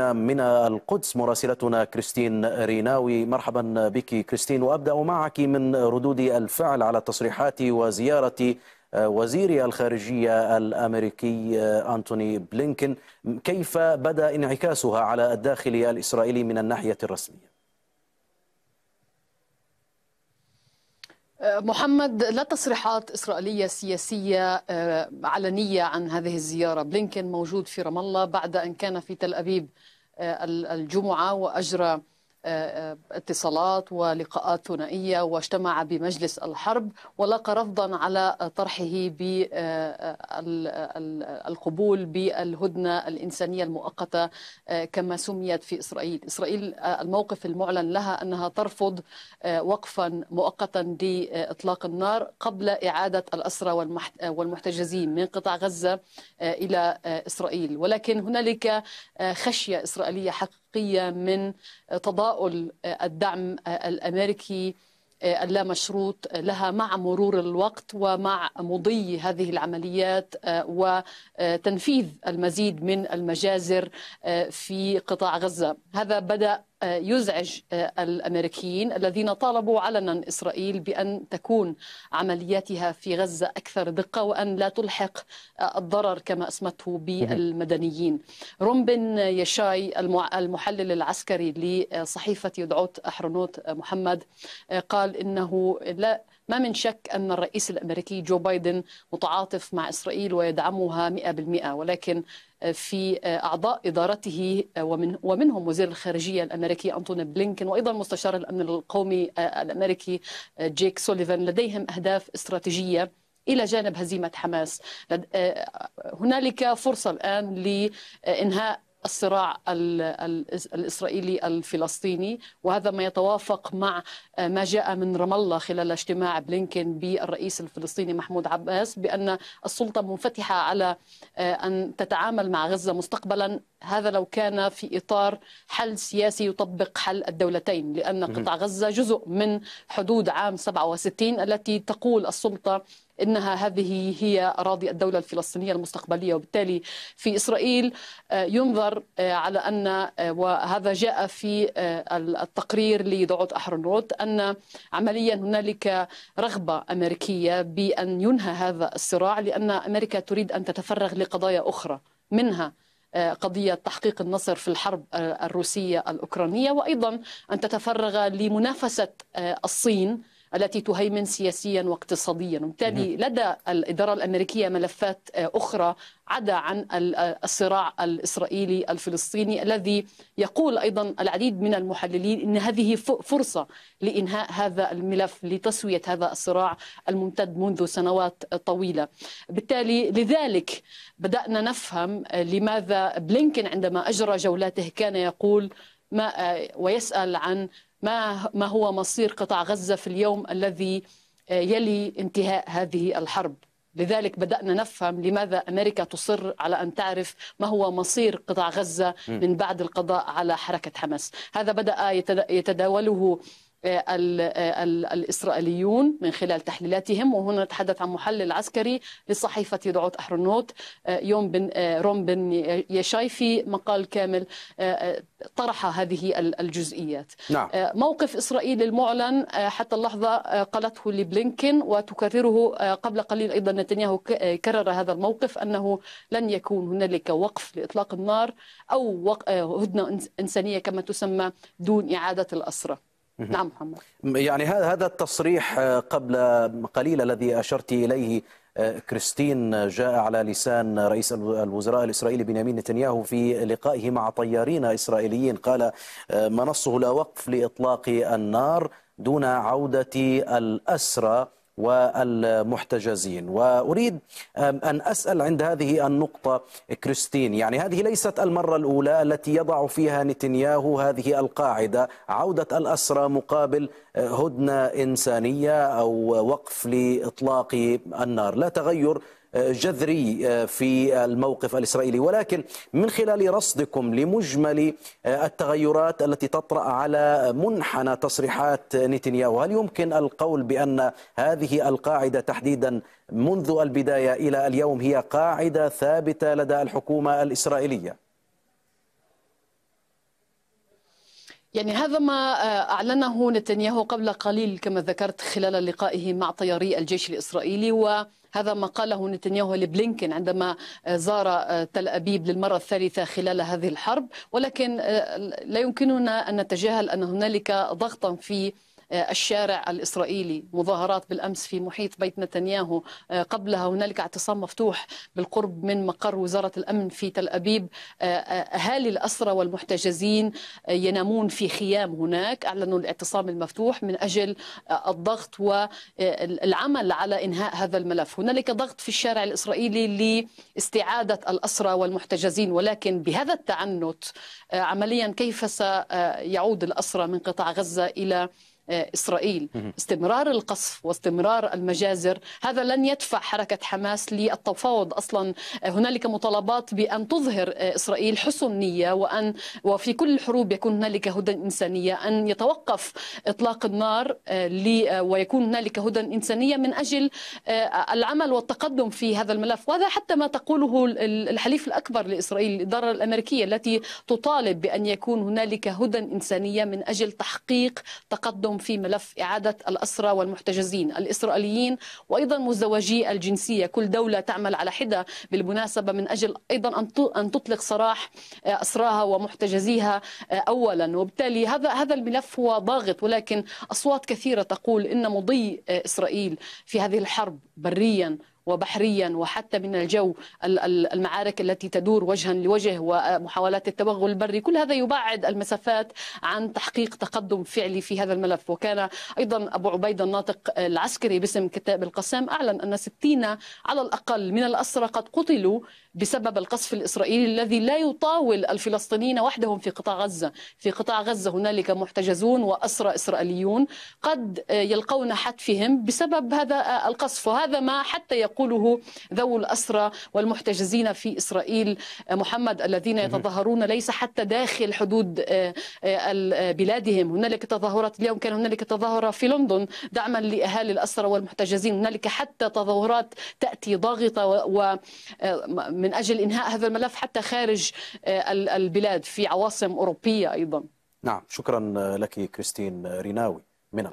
من القدس مراسلتنا كريستين ريناوي مرحبا بك كريستين وأبدأ معك من ردود الفعل على تصريحات وزيارة وزير الخارجية الأمريكي أنتوني بلينكن كيف بدأ انعكاسها على الداخل الإسرائيلي من الناحية الرسمية محمد لا تصريحات إسرائيلية سياسية آه، علنية عن هذه الزيارة بلينكين موجود في رام الله بعد أن كان في تل أبيب آه، الجمعة وأجرى اتصالات ولقاءات ثنائية واجتمع بمجلس الحرب ولقى رفضا على طرحه بالقبول بالهدنة الإنسانية المؤقتة كما سميت في إسرائيل إسرائيل الموقف المعلن لها أنها ترفض وقفا مؤقتا لإطلاق النار قبل إعادة الأسرى والمحتجزين من قطاع غزة إلى إسرائيل ولكن هنالك خشية إسرائيلية حقيقية حقيقيه من تضاؤل الدعم الامريكي اللامشروط لها مع مرور الوقت ومع مضي هذه العمليات وتنفيذ المزيد من المجازر في قطاع غزه هذا بدا آه، يزعج آه، الامريكيين الذين طالبوا علنا اسرائيل بان تكون عملياتها في غزه اكثر دقه وان لا تلحق آه، الضرر كما اسمته بالمدنيين. رومبن يشاي المحلل العسكري لصحيفه يدعوت احرنوت محمد قال انه لا ما من شك أن الرئيس الأمريكي جو بايدن متعاطف مع إسرائيل ويدعمها 100% ولكن في أعضاء إدارته ومن ومنهم وزير الخارجية الأمريكي أنتوني بلينكن وأيضا مستشار الأمن القومي الأمريكي جيك سوليفان لديهم أهداف استراتيجية الى جانب هزيمه حماس آه، هنالك فرصه الان لانهاء الصراع الإسرائيلي الفلسطيني وهذا ما يتوافق مع آه، ما جاء من رام الله خلال اجتماع بلينكين بالرئيس الفلسطيني محمود عباس بأن السلطة منفتحة على آه، أن تتعامل مع غزة مستقبلا هذا لو كان في إطار حل سياسي يطبق حل الدولتين لأن قطاع غزة جزء من حدود عام 67 التي تقول السلطة انها هذه هي اراضي الدوله الفلسطينيه المستقبليه وبالتالي في اسرائيل آه، ينظر آه، على ان آه، وهذا جاء في التقرير احرن احرنروت ان عمليا هنالك رغبه امريكيه بان ينهى هذا الصراع لان امريكا تريد ان تتفرغ لقضايا اخرى منها قضية تحقيق النصر في الحرب الروسية الأوكرانية وأيضا أن تتفرغ لمنافسة الصين التي تهيمن سياسيا واقتصاديا وبالتالي لدى الإدارة الأمريكية ملفات آه، أخرى عدا عن آه، الصراع الإسرائيلي الفلسطيني الذي يقول أيضا العديد من المحللين أن هذه فرصة لإنهاء هذا الملف لتسوية هذا الصراع الممتد منذ سنوات طويلة بالتالي لذلك بدأنا نفهم آه، لماذا بلينكن عندما أجرى جولاته كان يقول ما ويسأل عن ما ما هو مصير قطاع غزه في اليوم الذي آه، يلي انتهاء هذه الحرب لذلك بدأنا نفهم لماذا أمريكا تصر على أن تعرف ما هو مصير قطاع غزة من بعد القضاء على حركة حماس هذا بدأ يتداوله الإسرائيليون من خلال تحليلاتهم وهنا نتحدث عن محلل عسكري لصحيفة دعوت أحرنوت آه، يوم بن آه، روم بن يشاي في مقال كامل آه، طرح هذه الجزئيات نعم. موقف إسرائيل المعلن حتى اللحظة قالته لبلينكين وتكرره قبل قليل أيضا نتنياهو كرر هذا الموقف أنه لن يكون هنالك وقف لإطلاق النار أو هدنة إنسانية كما تسمى دون إعادة الأسرة نعم محمد يعني هذا هذا التصريح آه، قبل قليل الذي اشرت اليه آه، كريستين آه، جاء على لسان رئيس الوزراء الإسرائيلي بنيامين نتنياهو في لقائه مع طيارين إسرائيليين قال منصه لا وقف لإطلاق النار دون عودة الأسرى والمحتجزين وأريد أن أسأل عند هذه النقطة كريستين يعني هذه ليست المرة الأولى التي يضع فيها نتنياهو هذه القاعدة عودة الأسرى مقابل آه، هدنة إنسانية أو وقف لإطلاق النار لا تغير جذري آه، في الموقف الإسرائيلي ولكن من خلال رصدكم لمجمل آه، التغيرات التي تطرأ على منحنى تصريحات نتنياهو هل يمكن القول بأن هذه القاعدة تحديدا منذ البداية إلى اليوم هي قاعدة ثابتة لدى الحكومة الإسرائيلية؟ يعني هذا ما آه، أعلنه نتنياهو قبل قليل كما ذكرت خلال لقائه مع طياري الجيش الإسرائيلي وهذا ما قاله نتنياهو لبلينكن عندما آه، زار آه، تل أبيب للمرة الثالثة خلال هذه الحرب ولكن لا يمكننا أن نتجاهل أن هنالك ضغطا في الشارع الإسرائيلي مظاهرات بالأمس في محيط بيت نتنياهو آه، قبلها هنالك اعتصام مفتوح بالقرب من مقر وزارة الأمن في تل أبيب آه، آه، أهالي الأسرة والمحتجزين ينامون في خيام هناك أعلنوا الاعتصام المفتوح من أجل الضغط والعمل على إنهاء هذا الملف هنالك ضغط في الشارع الإسرائيلي لاستعادة الأسرة والمحتجزين ولكن بهذا التعنت عمليا كيف سيعود الأسرة من قطاع غزة إلى إسرائيل استمرار القصف واستمرار المجازر هذا لن يدفع حركة حماس للتفاوض أصلا هنالك مطالبات بأن تظهر إسرائيل حسن نية وأن وفي كل الحروب يكون هنالك هدى إنسانية أن يتوقف إطلاق النار آه، آه، ويكون هنالك هدى إنسانية من أجل آه، العمل والتقدم في هذا الملف وهذا حتى ما تقوله الحليف الأكبر لإسرائيل الإدارة الأمريكية التي تطالب بأن يكون هنالك هدى إنسانية من أجل تحقيق تقدم اليوم في ملف إعادة الأسرى والمحتجزين الإسرائيليين وأيضا مزدوجي الجنسية كل دولة تعمل على حدة بالمناسبة من أجل أيضا أن تطلق سراح آه، أسراها ومحتجزيها آه، أولا وبالتالي هذا هذا الملف هو ضاغط ولكن أصوات كثيرة تقول إن مضي آه، إسرائيل في هذه الحرب بريا وبحريا وحتى من الجو المعارك التي تدور وجها لوجه ومحاولات التوغل البري كل هذا يبعد المسافات عن تحقيق تقدم فعلي في هذا الملف وكان أيضا أبو عبيدة الناطق العسكري باسم كتاب القسام أعلن أن ستين على الأقل من الأسرى قد قتلوا بسبب القصف الإسرائيلي الذي لا يطاول الفلسطينيين وحدهم في قطاع غزة في قطاع غزة هنالك محتجزون وأسرى إسرائيليون قد يلقون حتفهم بسبب هذا القصف وهذا ما حتى يقول يقوله ذو الأسرى والمحتجزين في إسرائيل آه، محمد الذين يتظاهرون ليس حتى داخل حدود آه، آه، بلادهم هنالك تظاهرات اليوم كان هنالك تظاهرة في لندن دعما لأهالي الأسرى والمحتجزين هنالك حتى تظاهرات تأتي ضاغطة ومن أجل إنهاء هذا الملف حتى خارج البلاد في عواصم أوروبية أيضا نعم شكرا لك كريستين ريناوي من